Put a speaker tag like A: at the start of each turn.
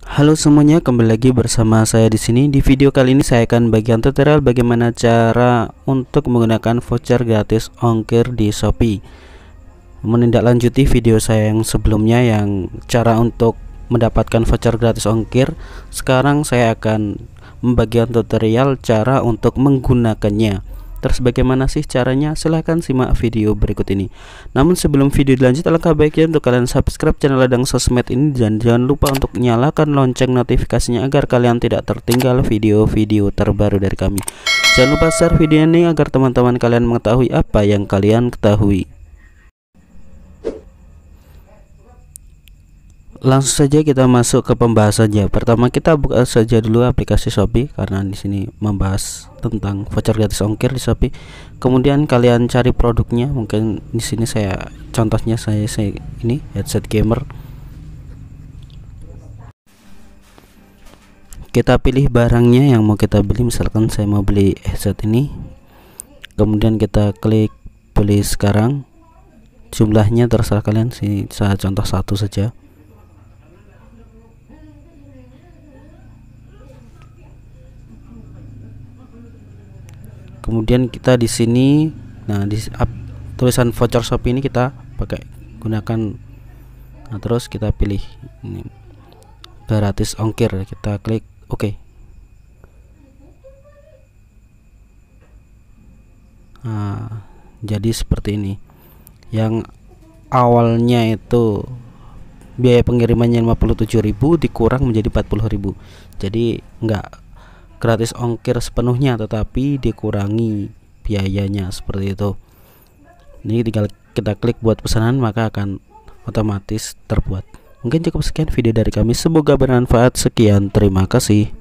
A: Halo semuanya, kembali lagi bersama saya di sini. Di video kali ini saya akan bagian tutorial bagaimana cara untuk menggunakan voucher gratis ongkir di Shopee. Menindaklanjuti video saya yang sebelumnya yang cara untuk mendapatkan voucher gratis ongkir, sekarang saya akan membagikan tutorial cara untuk menggunakannya. Terus bagaimana sih caranya? Silahkan simak video berikut ini. Namun sebelum video dilanjut, alangkah baiknya untuk kalian subscribe channel Ladang Sosmed ini dan jangan lupa untuk nyalakan lonceng notifikasinya agar kalian tidak tertinggal video-video terbaru dari kami. Jangan lupa share video ini agar teman-teman kalian mengetahui apa yang kalian ketahui. langsung saja kita masuk ke pembahasannya. Pertama kita buka saja dulu aplikasi Shopee karena di sini membahas tentang voucher gratis ongkir di Shopee. Kemudian kalian cari produknya, mungkin di sini saya contohnya saya, saya ini headset gamer. Kita pilih barangnya yang mau kita beli, misalkan saya mau beli headset ini. Kemudian kita klik beli sekarang. Jumlahnya terserah kalian, sih saya contoh satu saja. kemudian kita di sini nah di up, tulisan voucher shop ini kita pakai gunakan nah, terus kita pilih ini gratis ongkir kita klik oke okay. nah, jadi seperti ini yang awalnya itu biaya pengirimannya 57.000 dikurang menjadi 40.000 jadi enggak gratis ongkir sepenuhnya tetapi dikurangi biayanya seperti itu ini tinggal kita klik buat pesanan maka akan otomatis terbuat mungkin cukup sekian video dari kami semoga bermanfaat sekian terima kasih